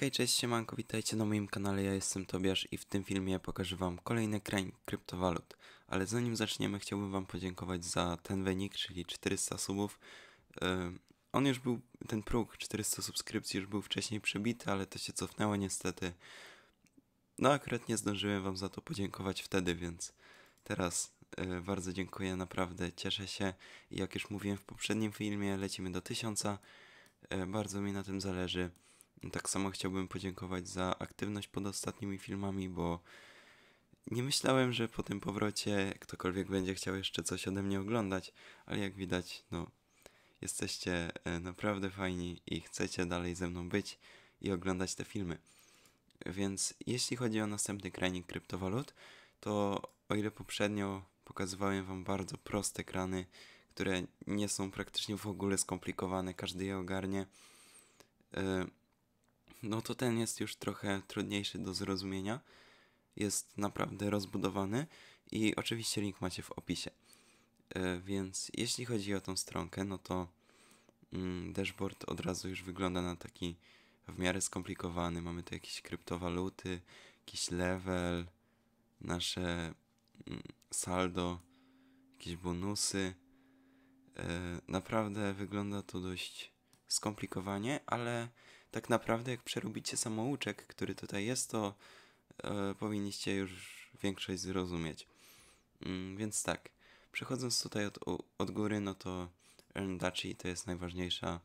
Hej, cześć, siemanko, witajcie na moim kanale, ja jestem Tobiasz i w tym filmie pokażę wam kolejny kraj kryptowalut. Ale zanim zaczniemy, chciałbym wam podziękować za ten wynik, czyli 400 subów. Yy, on już był, ten próg 400 subskrypcji już był wcześniej przebity, ale to się cofnęło niestety. No akurat nie zdążyłem wam za to podziękować wtedy, więc teraz yy, bardzo dziękuję, naprawdę cieszę się. I jak już mówiłem w poprzednim filmie, lecimy do 1000. Yy, bardzo mi na tym zależy. Tak samo chciałbym podziękować za aktywność pod ostatnimi filmami, bo nie myślałem, że po tym powrocie ktokolwiek będzie chciał jeszcze coś ode mnie oglądać, ale jak widać, no, jesteście e, naprawdę fajni i chcecie dalej ze mną być i oglądać te filmy. Więc jeśli chodzi o następny kranik kryptowalut, to o ile poprzednio pokazywałem Wam bardzo proste krany, które nie są praktycznie w ogóle skomplikowane, każdy je ogarnie. Yy, no to ten jest już trochę trudniejszy do zrozumienia. Jest naprawdę rozbudowany i oczywiście link macie w opisie. E, więc jeśli chodzi o tą stronkę, no to mm, dashboard od razu już wygląda na taki w miarę skomplikowany. Mamy tu jakieś kryptowaluty, jakiś level, nasze mm, saldo, jakieś bonusy. E, naprawdę wygląda to dość skomplikowanie, ale tak naprawdę jak przerobicie samouczek, który tutaj jest, to e, powinniście już większość zrozumieć. Mm, więc tak, przechodząc tutaj od, od góry, no to Earn Duchy to jest najważniejsza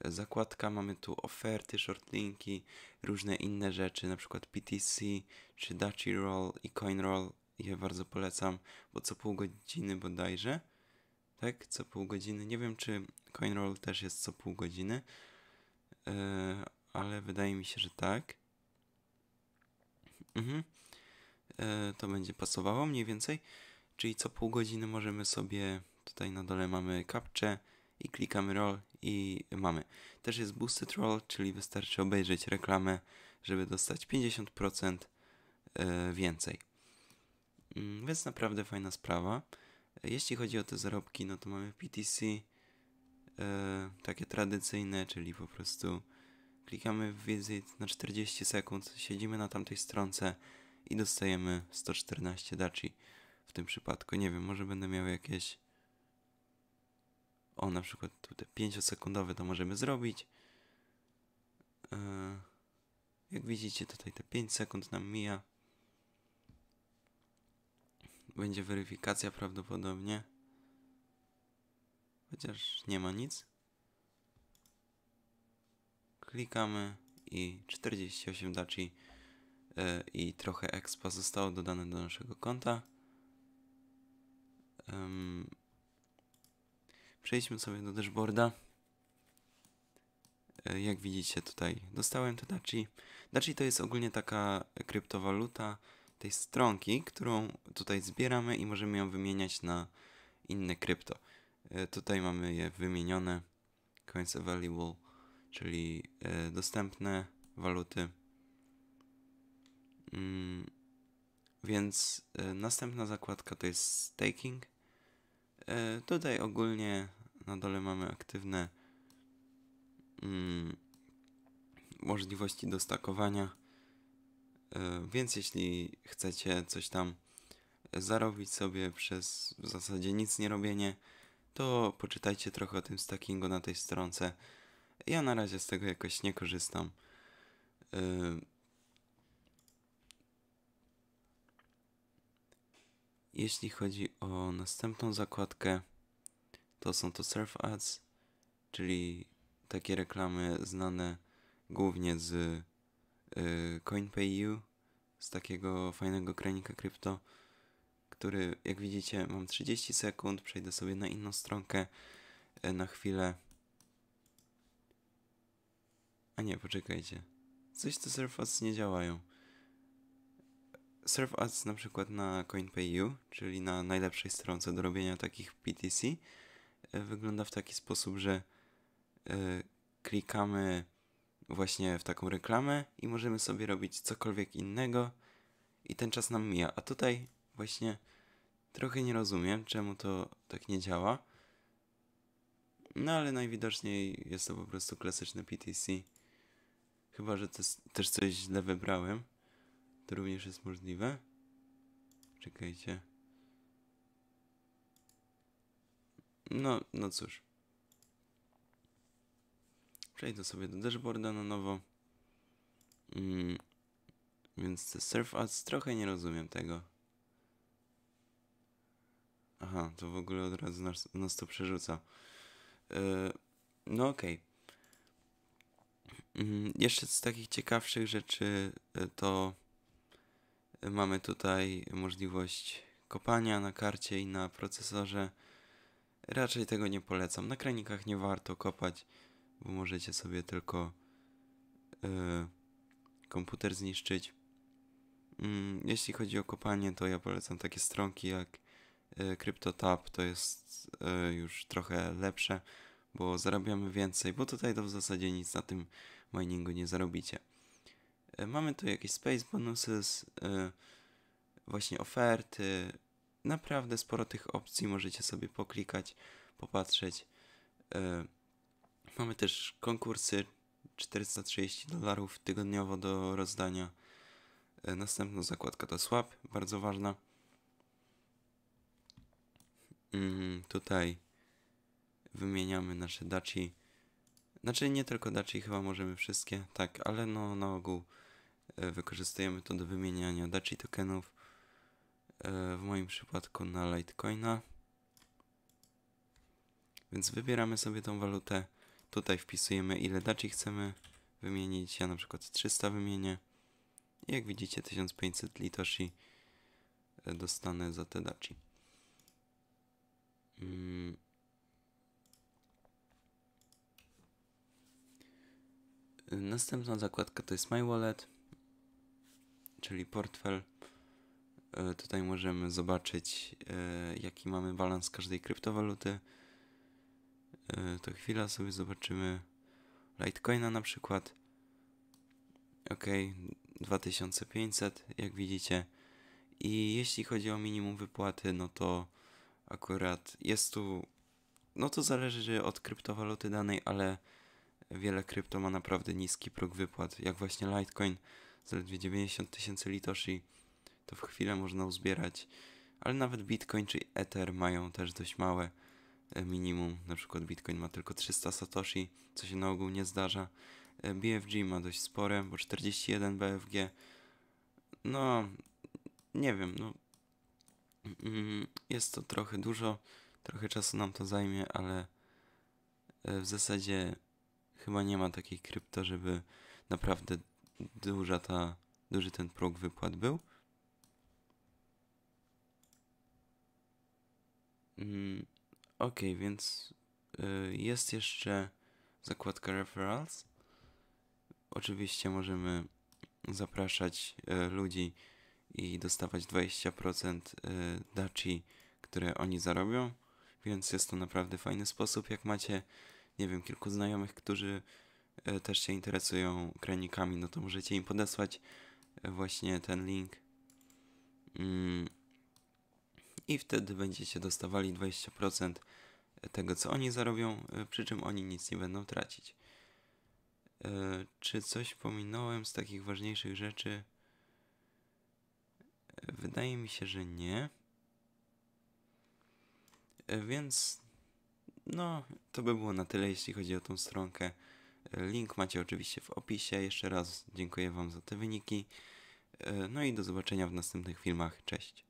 e, zakładka. Mamy tu oferty, shortlinki, różne inne rzeczy, na przykład PTC, czy Duchy Roll i Coin Roll. Je bardzo polecam, bo co pół godziny bodajże, tak? Co pół godziny. Nie wiem, czy Coin Roll też jest co pół godziny, E, ale wydaje mi się, że tak. Mhm. E, to będzie pasowało mniej więcej. Czyli co pół godziny możemy sobie, tutaj na dole mamy kapcze i klikamy roll i mamy. Też jest boosted roll, czyli wystarczy obejrzeć reklamę, żeby dostać 50% e, więcej. Mm, więc naprawdę fajna sprawa. Jeśli chodzi o te zarobki, no to mamy PTC, e, takie tradycyjne, czyli po prostu klikamy w wizyt na 40 sekund, siedzimy na tamtej stronce i dostajemy 114 daci w tym przypadku. Nie wiem, może będę miał jakieś o na przykład tutaj 5-sekundowe to możemy zrobić. E, jak widzicie tutaj te 5 sekund nam mija. Będzie weryfikacja prawdopodobnie. Chociaż nie ma nic. Klikamy i 48 daci e, i trochę expa zostało dodane do naszego konta. przejdźmy sobie do dashboarda. E, jak widzicie tutaj dostałem to Daci. Daci to jest ogólnie taka kryptowaluta tej stronki, którą tutaj zbieramy i możemy ją wymieniać na inne krypto. E, tutaj mamy je wymienione. Coins available, czyli e, dostępne waluty. Mm, więc e, następna zakładka to jest staking. Tutaj ogólnie na dole mamy aktywne mm, możliwości dostakowania. Więc jeśli chcecie coś tam zarobić sobie przez w zasadzie nic nie robienie, to poczytajcie trochę o tym stackingu na tej stronce. Ja na razie z tego jakoś nie korzystam. Y, jeśli chodzi o następną zakładkę, to są to Surf Ads, czyli takie reklamy znane głównie z y, CoinPayU, z takiego fajnego kranika krypto który jak widzicie mam 30 sekund, przejdę sobie na inną stronkę e, na chwilę. A nie, poczekajcie. Coś te Surf Ads nie działają. Surf Ads na przykład na CoinPayU, czyli na najlepszej stronce do robienia takich PTC, e, wygląda w taki sposób, że e, klikamy właśnie w taką reklamę i możemy sobie robić cokolwiek innego i ten czas nam mija. A tutaj właśnie trochę nie rozumiem, czemu to tak nie działa. No ale najwidoczniej jest to po prostu klasyczne PTC. Chyba, że to też coś źle wybrałem. To również jest możliwe. Czekajcie. No, no cóż. Przejdę sobie do dashboarda na nowo. Mm, więc te Surf Ads trochę nie rozumiem tego. Aha, to w ogóle od razu nas, nas to przerzuca. Yy, no okej. Okay. Mhm, yy, jeszcze z takich ciekawszych rzeczy e, to mamy tutaj możliwość kopania na karcie i na procesorze. Raczej tego nie polecam. Na kranikach nie warto kopać, bo możecie sobie tylko e, komputer zniszczyć. Mm, jeśli chodzi o kopanie, to ja polecam takie stronki jak E, CryptoTab to jest e, już trochę lepsze, bo zarabiamy więcej, bo tutaj to w zasadzie nic na tym miningu nie zarobicie. E, mamy tu jakieś space bonuses, właśnie oferty, naprawdę sporo tych opcji możecie sobie poklikać, popatrzeć. Mamy też konkursy 430 dolarów tygodniowo do rozdania. Następna zakładka to swap, bardzo ważna mm, tutaj wymieniamy nasze daci. Znaczy nie tylko daci, chyba możemy wszystkie, tak, ale no na ogół e, wykorzystujemy to do wymieniania daci tokenów. E, w moim przypadku na Litecoina. Więc wybieramy sobie tą walutę. Tutaj wpisujemy ile daci chcemy wymienić. Ja na przykład 300 wymienię. I jak widzicie 1500 litoshi e, dostanę za te daci. Mm. Następna zakładka to jest My Wallet, czyli portfel. E, tutaj możemy zobaczyć, e, jaki mamy balans każdej kryptowaluty. E, to chwila sobie zobaczymy Litecoina na przykład. Ok, 2500, jak widzicie. I jeśli chodzi o minimum wypłaty, no to akurat jest tu, no to zależy od kryptowaluty danej, ale wiele krypto ma naprawdę niski próg wypłat, jak właśnie Litecoin, zaledwie 90 tysięcy litoshi, to w chwilę można uzbierać, ale nawet Bitcoin czy Ether mają też dość małe e, minimum, na przykład Bitcoin ma tylko 300 satoshi, co się na ogół nie zdarza, e, BFG ma dość spore, bo 41 BFG, no nie wiem, no Mm, jest to trochę dużo, trochę czasu nam to zajmie, ale e, w zasadzie chyba nie ma takiej krypto, żeby naprawdę duża ta, duży ten próg wypłat był. Mm, ok, więc e, jest jeszcze zakładka referrals. Oczywiście możemy zapraszać e, ludzi, i dostawać 20% y, daci, które oni zarobią, więc jest to naprawdę fajny sposób. Jak macie, nie wiem, kilku znajomych, którzy y, też się interesują kranikami, no to możecie im podesłać y, właśnie ten link. Mm. I wtedy będziecie dostawali 20% tego, co oni zarobią, przy czym oni nic nie będą tracić. Czy coś pominąłem z takich ważniejszych rzeczy? Wydaje mi się, że nie. E, więc no, to by było na tyle, jeśli chodzi o tą stronkę. E, link macie oczywiście w opisie. Jeszcze raz dziękuję Wam za te wyniki. E, no i do zobaczenia w następnych filmach. Cześć.